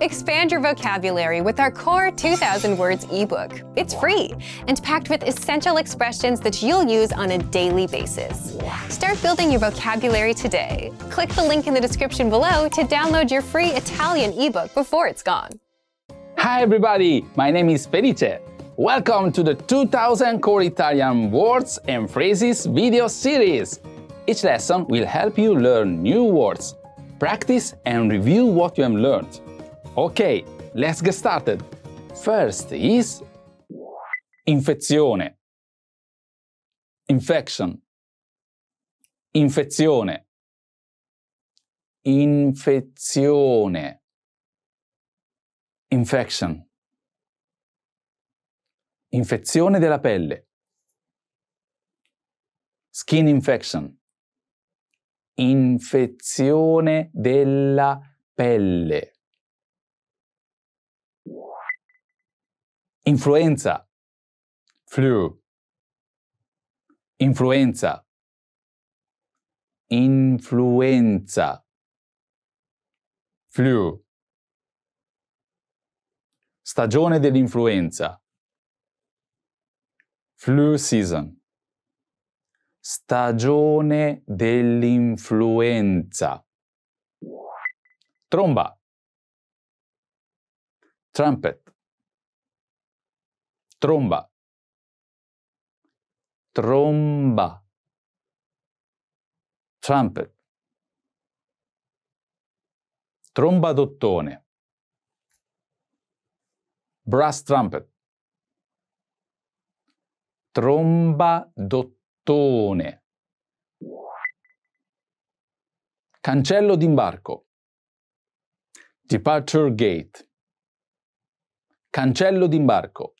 Expand your vocabulary with our core 2000 words ebook. It's free and packed with essential expressions that you'll use on a daily basis. Start building your vocabulary today. Click the link in the description below to download your free Italian ebook before it's gone. Hi everybody, my name is Felice. Welcome to the 2000 Core Italian Words and Phrases video series. Each lesson will help you learn new words, practice and review what you have learned. Ok, let's get started. First is infezione. Infection. Infezione. Infezione. Infection. Infezione della pelle. Skin infection. Infezione della pelle influenza, flu, influenza, influenza, flu, stagione dell'influenza, flu season, stagione dell'influenza, tromba, trumpet, Tromba. Tromba. Trumpet. tromba d'ottone Brass trumpet. tromba d'ottone Cancello d'imbarco. Departure gate. Cancello d'imbarco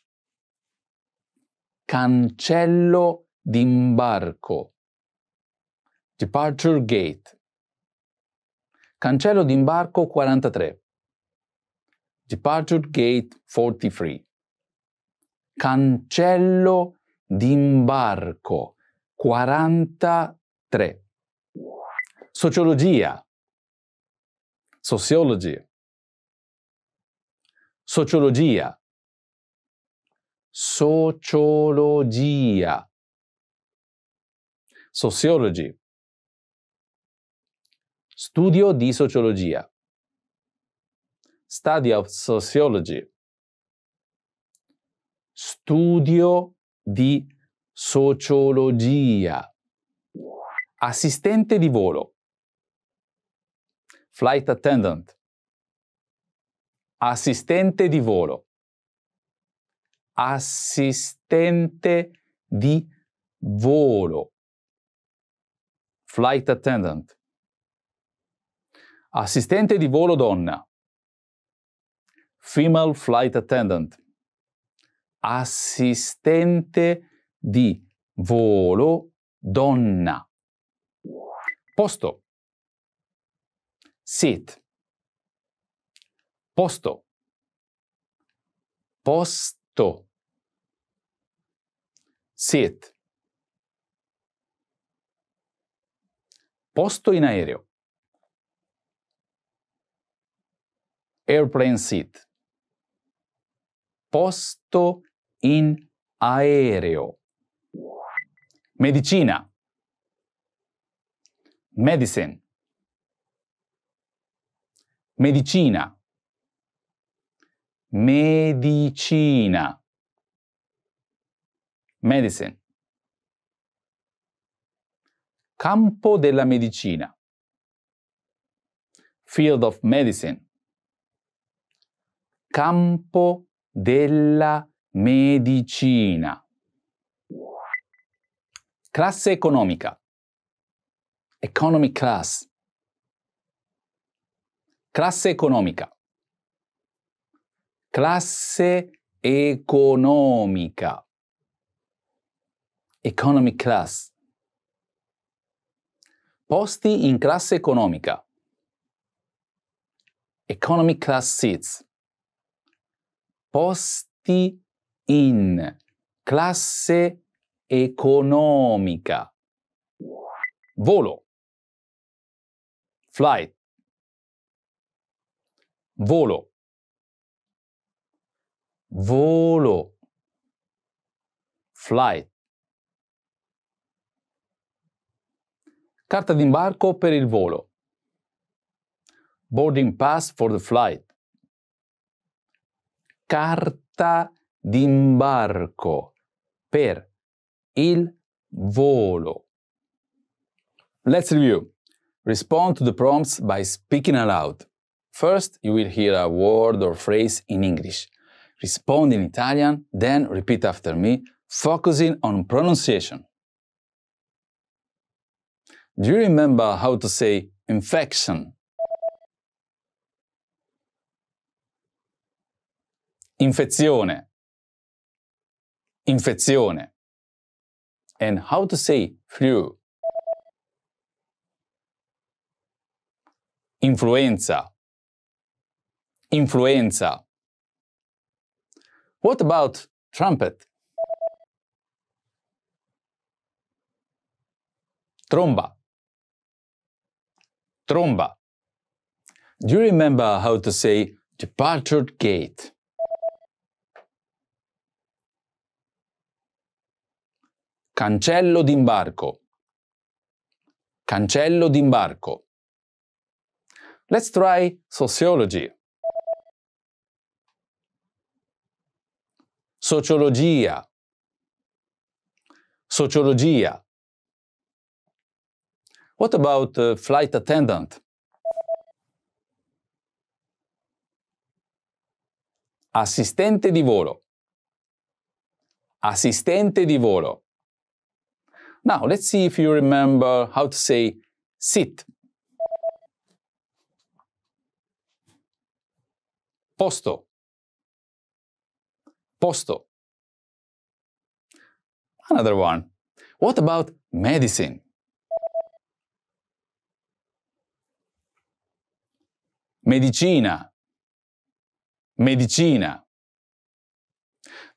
cancello d'imbarco, departure gate, cancello d'imbarco 43, departure gate 43, cancello d'imbarco 43, sociologia, sociology, sociologia, sociologia, sociology, studio di sociologia, study of sociology, studio di sociologia, assistente di volo, flight attendant, assistente di volo assistente di volo, flight attendant, assistente di volo donna, female flight attendant, assistente di volo donna. Posto. Sit. Posto. Posto. Seat. Posto in aereo. Airplane seat. Posto in aereo. Medicina. Medicine. Medicina. Medicina. Medicine. Campo della medicina. Field of medicine. Campo della medicina. Classe economica. Economy class. Classe economica. Classe economica. Economy class. Posti in classe economica. Economy class seats. Posti in classe economica. Volo. Flight. Volo. Volo. Flight. Carta d'imbarco per il volo. Boarding pass for the flight. Carta d'imbarco per il volo. Let's review. Respond to the prompts by speaking aloud. First, you will hear a word or phrase in English. Respond in Italian, then repeat after me, focusing on pronunciation. Do you remember how to say infection? Infezione. Infezione. And how to say flu? Influenza. Influenza. What about trumpet? Tromba. tromba. Do you remember how to say departure gate? Cancello d'imbarco. Cancello d'imbarco. Let's try sociology. Sociologia. Sociologia. What about uh, flight attendant? Assistente di volo. Assistente di volo. Now, let's see if you remember how to say sit. Posto. Posto. Another one. What about medicine? medicina, medicina.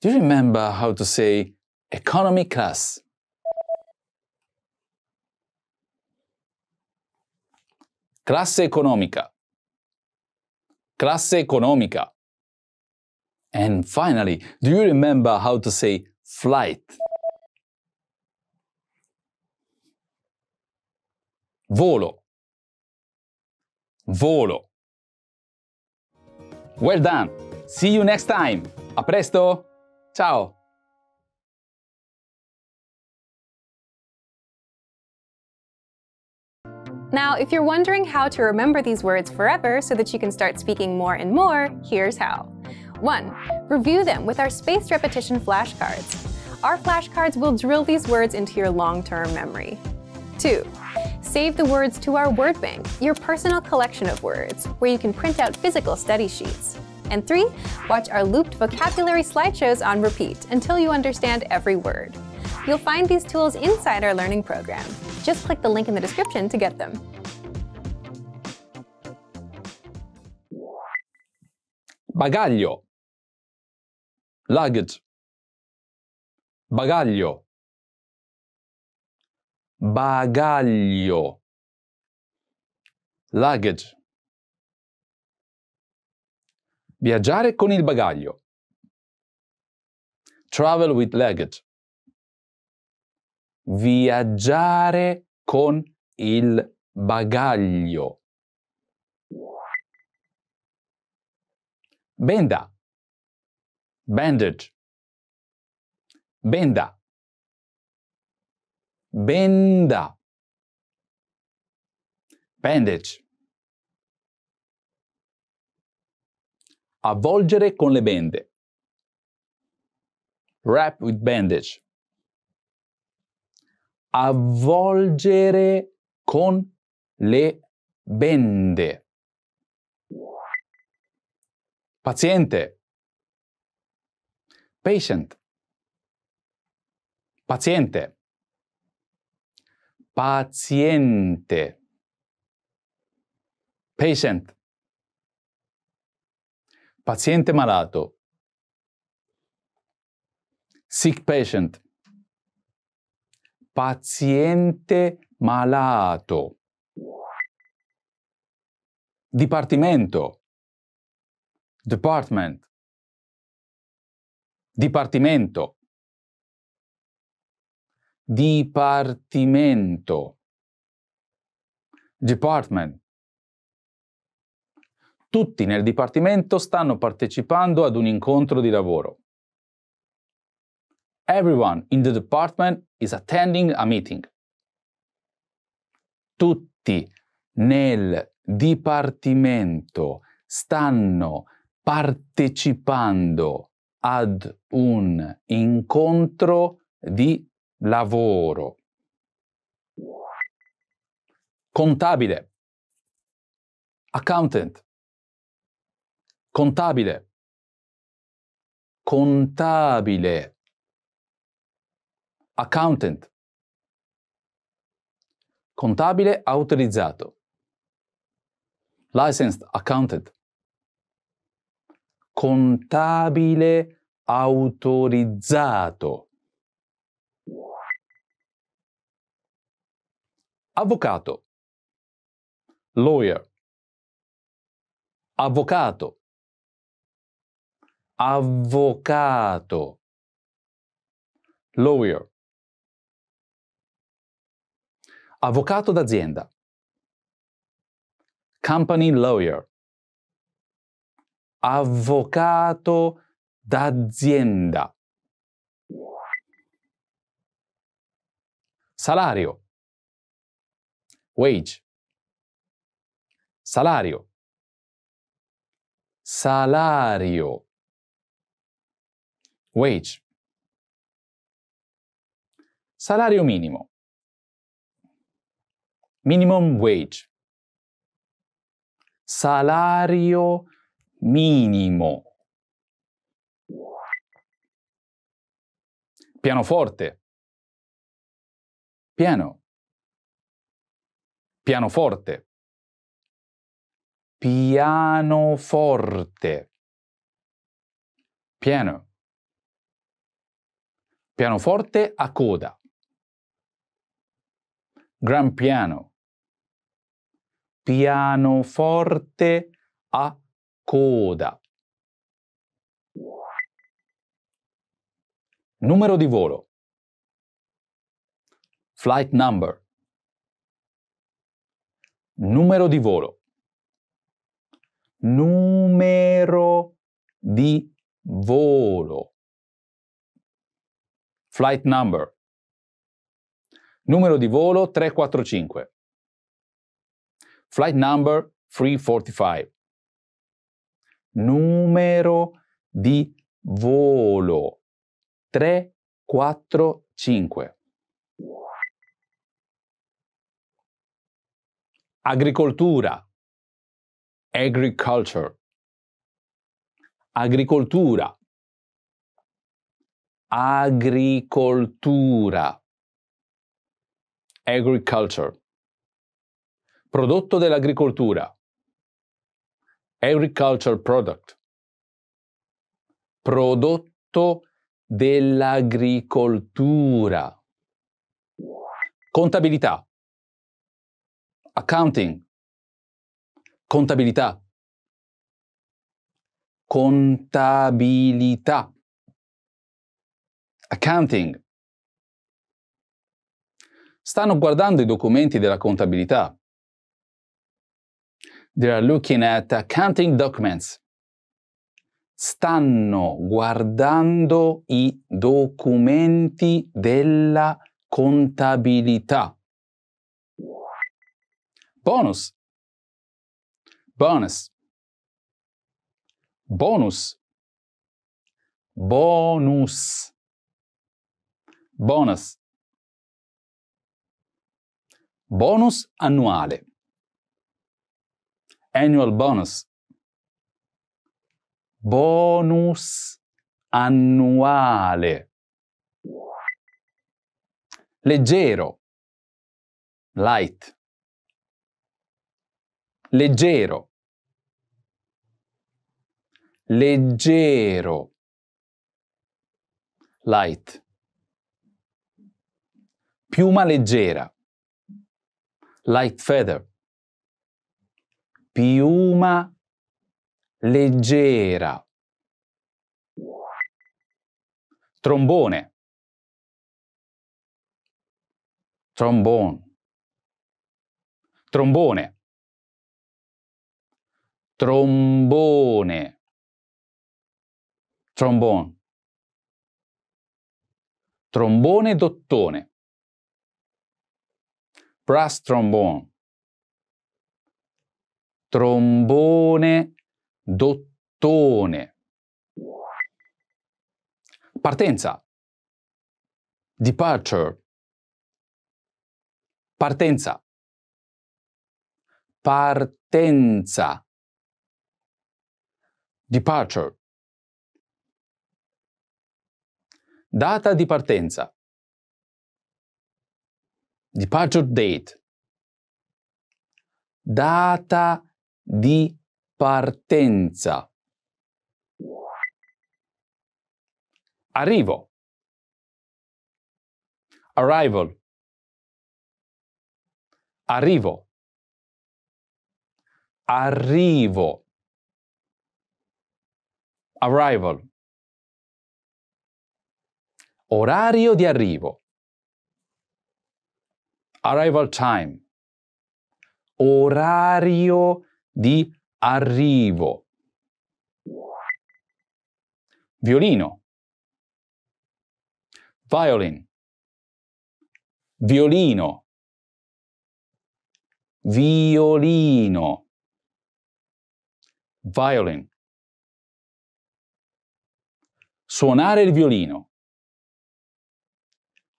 Do you remember how to say economy class? Classe economica. Classe economica. And finally, do you remember how to say flight? Volo. Volo. Well done! See you next time! A presto! Ciao! Now, if you're wondering how to remember these words forever so that you can start speaking more and more, here's how. 1. Review them with our spaced repetition flashcards. Our flashcards will drill these words into your long-term memory. 2 save the words to our word bank, your personal collection of words, where you can print out physical study sheets. And three, watch our looped vocabulary slideshows on repeat until you understand every word. You'll find these tools inside our learning program. Just click the link in the description to get them. Bagaglio Luggage Bagaglio bagaglio luggage viaggiare con il bagaglio travel with luggage viaggiare con il bagaglio benda bandage benda Benda. Bandage. Avvolgere con le bende. Wrap with bandage. Avvolgere con le bende. Paziente. Patient. Paziente paziente. Patient. Paziente malato. Sick patient. Paziente malato. Dipartimento. Department. Dipartimento dipartimento. Department. Tutti nel dipartimento stanno partecipando ad un incontro di lavoro. Everyone in the department is attending a meeting. Tutti nel dipartimento stanno partecipando ad un incontro di lavoro. Contabile. Accountant. Contabile. Contabile. Accountant. Contabile autorizzato. Licensed accountant. Contabile autorizzato Avvocato. Lawyer. Avvocato. Avvocato. Lawyer. Avvocato d'azienda. Company lawyer. Avvocato d'azienda. Salario wage. Salario. Salario. Wage. Salario minimo. Minimum wage. Salario minimo. Pianoforte. Piano pianoforte, pianoforte, piano, pianoforte a coda, gran piano, pianoforte a coda. Numero di volo. Flight number numero di volo, numero di volo, flight number, numero di volo 345, flight number 345, numero di volo 345. agricoltura, agriculture, agricoltura, agricoltura, agriculture, prodotto dell'agricoltura, agriculture product, prodotto dell'agricoltura, contabilità, accounting, contabilità, contabilità, accounting. Stanno guardando i documenti della contabilità. They are looking at accounting documents. Stanno guardando i documenti della contabilità. Bonus. Bonus. Bonus. Bonus. Bonus. Bonus annuale. Annual bonus. Bonus annuale. Leggero. Light leggero, leggero, light, piuma leggera, light feather, piuma leggera, trombone, trombone, trombone trombone, trombone, trombone dottone, brass trombone, trombone dottone. Partenza, departure, partenza, partenza Departure. Data di partenza. Departure date. Data di partenza. Arrivo. Arrival. Arrivo. Arrivo arrival. Orario di arrivo. Arrival time. Orario di arrivo. Violino. Violin. Violino. Violino. Violin. Suonare il violino.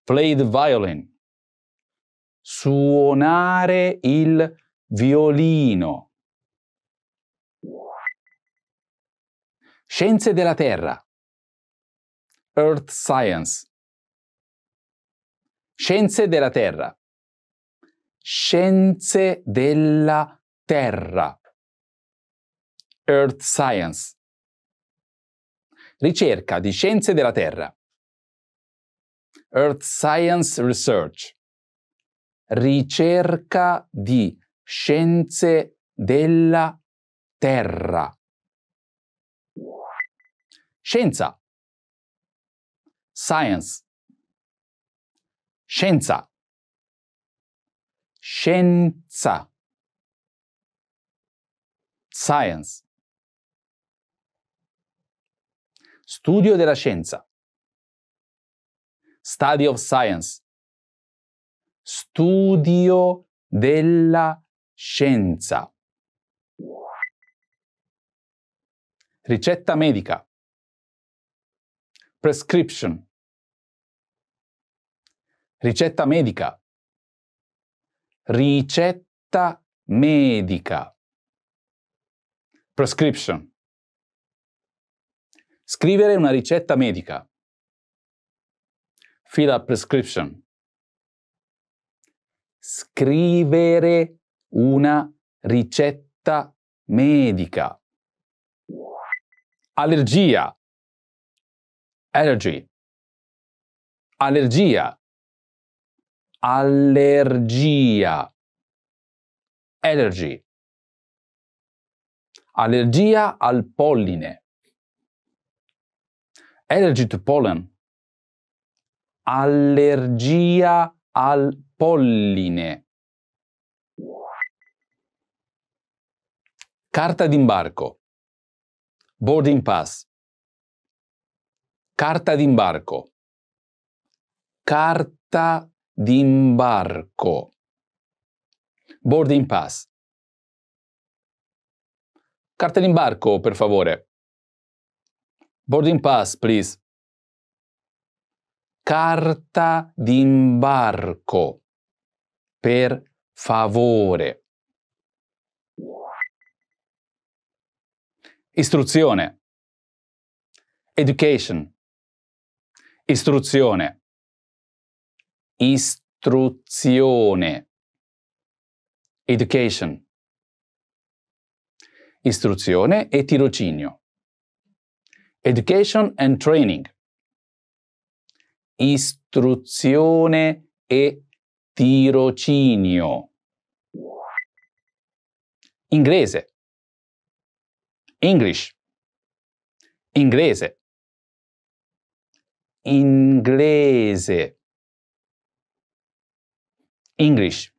Play the violin. Suonare il violino. Scienze della Terra. Earth Science. Scienze della Terra. Scienze della Terra. Earth Science. Ricerca di scienze della Terra. Earth Science Research. Ricerca di scienze della Terra. Scienza. Science. Scienza. Scienza. Science. Studio della scienza. Study of science. Studio della scienza. Ricetta medica. Prescription. Ricetta medica. Ricetta medica. Prescription. Scrivere una ricetta medica. Fill a prescription. Scrivere una ricetta medica. Allergia. Allergy. Allergia. Allergia. Allergy. Allergia al polline. Allergy to pollen. Allergia al polline. Carta d'imbarco. Boarding pass. Carta d'imbarco. Carta d'imbarco. Boarding pass. Carta d'imbarco, per favore. Boarding pass, please. Carta d'imbarco. Per favore. Istruzione. Education. Istruzione. Istruzione. Education. Istruzione e tirocinio. Education and Training. Istruzione e tirocinio. Inglese. English. Inglese. Inglese. English.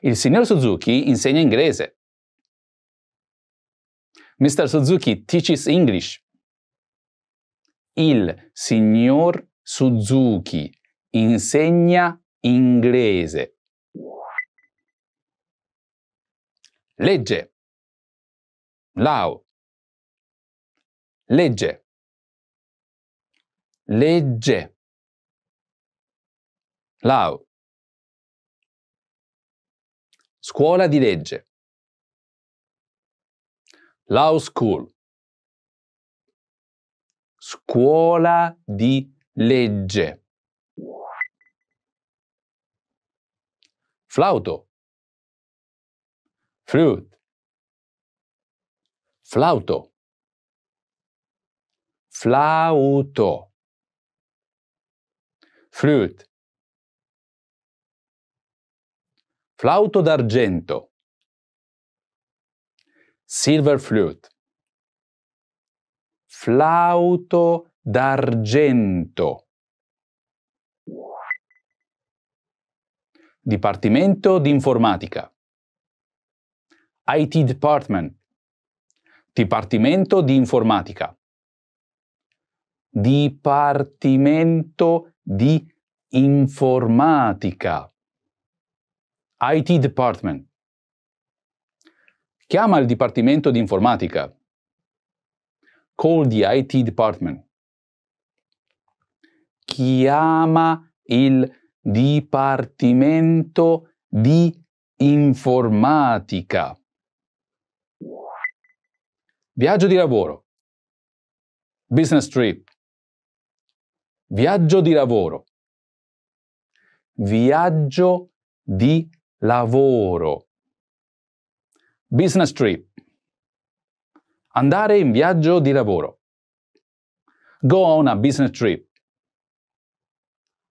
Il signor Suzuki insegna inglese. Mr. Suzuki teaches English. Il signor Suzuki insegna inglese. Legge. Lao. Legge. Legge. Lao. Scuola di legge. Law School, scuola di legge. Flauto, flute, flauto, flauto, flute, flauto d'argento silver flute, flauto d'argento, Dipartimento di Informatica, IT Department, Dipartimento di Informatica, Dipartimento di Informatica, IT Department. Chiama il Dipartimento di Informatica. Call the IT Department. Chiama il Dipartimento di Informatica. Viaggio di lavoro. Business trip. Viaggio di lavoro. Viaggio di lavoro. Business trip. Andare in viaggio di lavoro. Go on a business trip.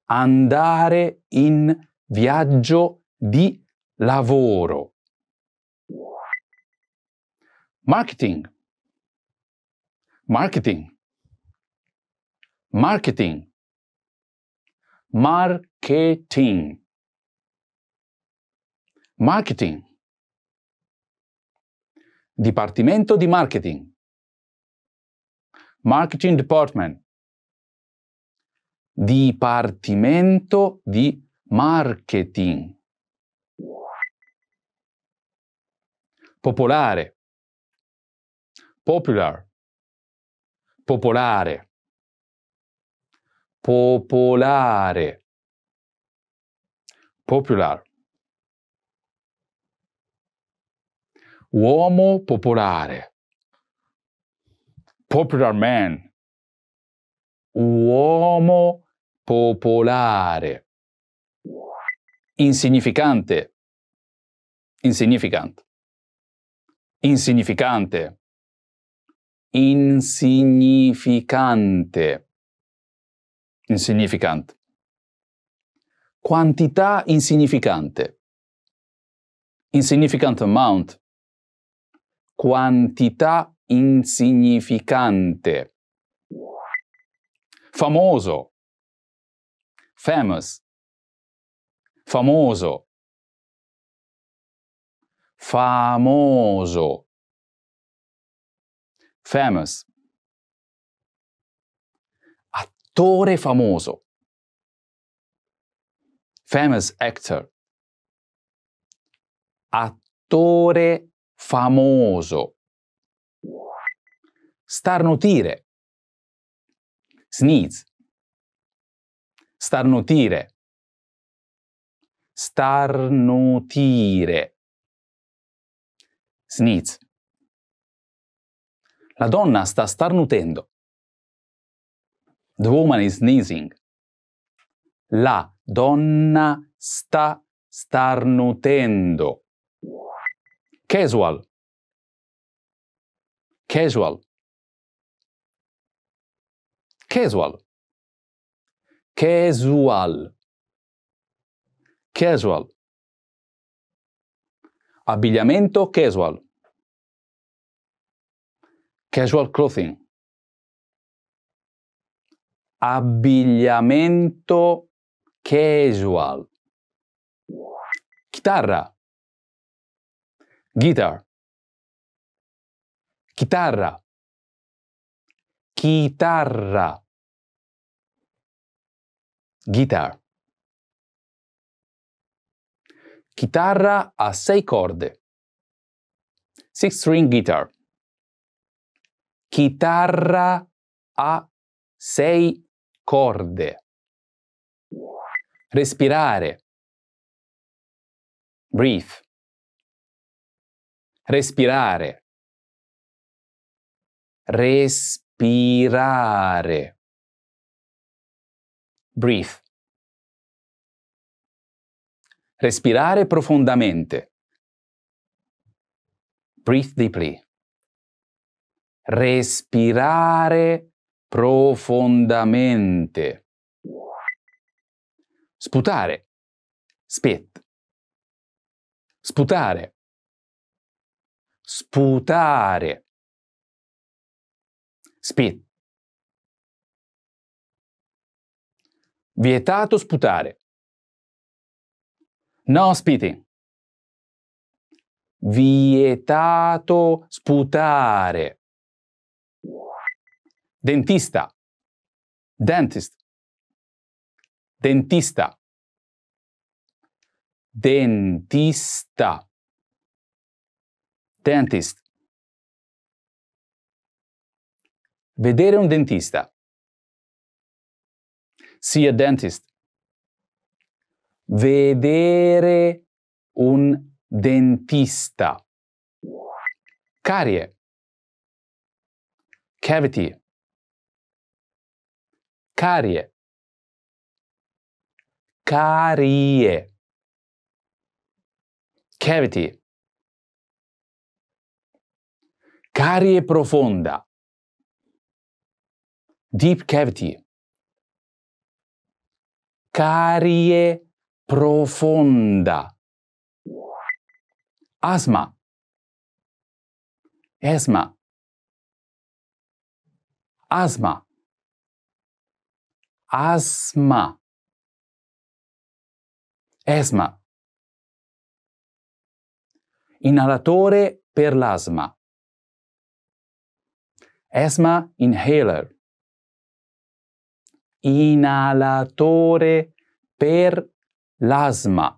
Andare in viaggio di lavoro. Marketing. Marketing. Marketing. Marketing. Marketing. Dipartimento di Marketing, Marketing Department, Dipartimento di Marketing, Popolare, Popular, Popolare, Popolare, Popular. uomo popolare, popular man, uomo popolare, insignificante, insignificant, insignificante, insignificante, insignificant, quantità insignificante, insignificant amount, quantità insignificante. Famoso. Famous. Famoso. Famoso. Famous. Attore famoso. Famous actor. Attore famoso. Starnutire. Sneeze. Starnutire. Starnutire. Sneeze. La donna sta starnutendo. The woman is sneezing. La donna sta starnutendo. Casual. Casual. Casual. Casual. Casual. Abbigliamento casual. Casual clothing. Abbigliamento casual. Chitarra. Guitar. Chitarra. Chitarra. Guitar. Chitarra a sei corde. Six string guitar. Chitarra a sei corde. Respirare. Breathe. Respirare. Respirare. Breathe. Respirare profondamente. Breathe deeply. Respirare profondamente. Sputare. Spit. Sputare sputare. Spit. Vietato sputare. No spitting. Vietato sputare. Dentista. Dentist. Dentista. Dentista. Dentist. Vedere un dentista. See a dentist. Vedere un dentista. Carie. Cavity. Carie. Carie. Cavity. carie profonda, deep cavity, carie profonda, asma, esma, asma, asma, esma, inalatore per l'asma asthma inhaler, inalatore per l'asma.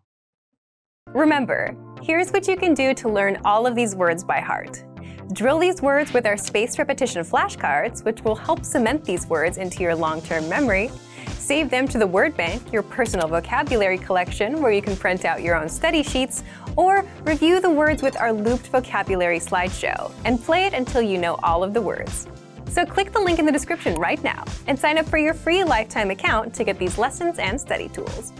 Remember, here's what you can do to learn all of these words by heart. Drill these words with our spaced repetition flashcards, which will help cement these words into your long-term memory, Save them to the Word Bank, your personal vocabulary collection where you can print out your own study sheets, or review the words with our looped vocabulary slideshow and play it until you know all of the words. So click the link in the description right now and sign up for your free lifetime account to get these lessons and study tools.